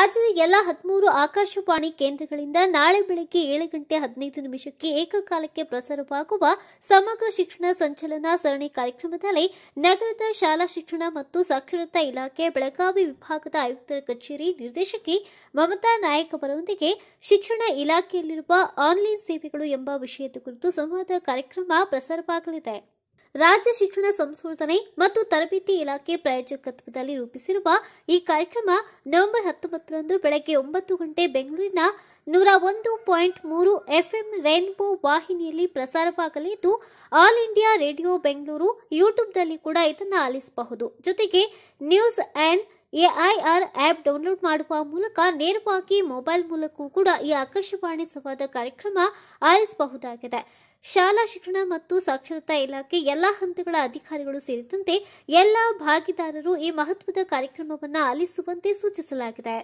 ರಾಜ್ಯದ ಎಲ್ಲ ಹದಿಮೂರು ಆಕಾಶವಾಣಿ ಕೇಂದ್ರಗಳಿಂದ ನಾಳೆ ಬೆಳಗ್ಗೆ ಏಳು ಗಂಟೆ ಹದಿನೈದು ನಿಮಿಷಕ್ಕೆ ಏಕಕಾಲಕ್ಕೆ ಪ್ರಸಾರವಾಗುವ ಸಮಗ್ರ ಶಿಕ್ಷಣ ಸಂಚಲನ ಸರಣಿ ಕಾರ್ಯಕ್ರಮದಲ್ಲಿ ನಗರದ ಶಾಲಾ ಶಿಕ್ಷಣ ಮತ್ತು ಸಾಕ್ಷರತಾ ಇಲಾಖೆ ಬೆಳಗಾವಿ ವಿಭಾಗದ ಆಯುಕ್ತರ ಕಚೇರಿ ನಿರ್ದೇಶಕಿ ಮಮತಾ ನಾಯಕ್ ಅವರೊಂದಿಗೆ ಶಿಕ್ಷಣ ಇಲಾಖೆಯಲ್ಲಿರುವ ಆನ್ಲೈನ್ ಸೇವೆಗಳು ಎಂಬ ವಿಷಯದ ಕುರಿತು ಸಂವಾದ ಕಾರ್ಯಕ್ರಮ ಪ್ರಸಾರವಾಗಲಿದೆ ರಾಜ್ಯ ಶಿಕ್ಷಣ ಸಂಶೋಧನೆ ಮತ್ತು ತರಬೇತಿ ಇಲಾಖೆ ಪ್ರಾಯೋಜಕತ್ವದಲ್ಲಿ ರೂಪಿಸಿರುವ ಈ ಕಾರ್ಯಕ್ರಮ ನವೆಂಬರ್ ಹತ್ತೊಂಬತ್ತರಂದು ಬೆಳಗ್ಗೆ ಒಂಬತ್ತು ಗಂಟೆ ಬೆಂಗಳೂರಿನ ನೂರ ಒಂದು ಪಾಯಿಂಟ್ ಮೂರು ಎಫ್ಎಂ ರೈನ್ಬೋ ವಾಹಿನಿಯಲ್ಲಿ ಪ್ರಸಾರವಾಗಲಿದ್ದು ಆಲ್ ಇಂಡಿಯಾ ರೇಡಿಯೋ ಬೆಂಗಳೂರು ಯೂಟ್ಯೂಬ್ನಲ್ಲಿ ಕೂಡ ಇದನ್ನು ಆಲಿಸಬಹುದು ಜೊತೆಗೆ news and A I R app download ಮಾಡುವ ಮೂಲಕ ನೇರವಾಗಿ ಮೊಬೈಲ್ ಮೂಲಕವೂ ಕೂಡ ಈ ಆಕಾಶವಾಣಿ ಸಂವಾದ ಕಾರ್ಯಕ್ರಮ ಆಲಿಸಬಹುದಾಗಿದೆ ಶಾಲಾ ಶಿಕ್ಷಣ ಮತ್ತು ಸಾಕ್ಷರತಾ ಇಲಾಖೆ ಎಲ್ಲ ಹಂತಗಳ ಅಧಿಕಾರಿಗಳು ಸೇರಿದಂತೆ ಎಲ್ಲ ಭಾಗಿದಾರರು ಈ ಮಹತ್ವದ ಕಾರ್ಯಕ್ರಮವನ್ನು ಆಲಿಸುವಂತೆ ಸೂಚಿಸಲಾಗಿದೆ